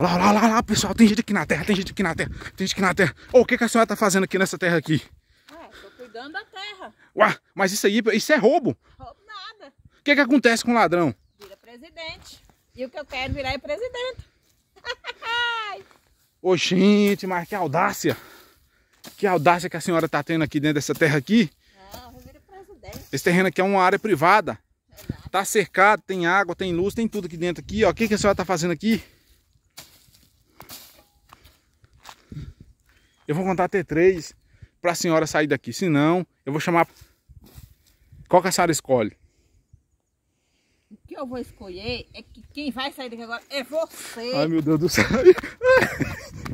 Lá, lá, lá, lá, pessoal, tem gente aqui na terra, tem gente aqui na terra, tem gente aqui na terra. Ô, oh, o que, que a senhora tá fazendo aqui nessa terra aqui? Ué, tô cuidando da terra. Ué, mas isso aí, isso é roubo. Roubo nada. O que que acontece com o ladrão? Vira presidente. E o que eu quero virar é presidente. Ô, oh, gente, mas que audácia. Que audácia que a senhora tá tendo aqui dentro dessa terra aqui. Não, eu viro presidente. Esse terreno aqui é uma área privada. Exato. Tá cercado, tem água, tem luz, tem tudo aqui dentro aqui, ó. O que, que a senhora tá fazendo aqui? Eu vou contar até três para a senhora sair daqui. Se não, eu vou chamar. Qual que a senhora escolhe? O que eu vou escolher é que quem vai sair daqui agora é você. Ai, meu Deus do céu.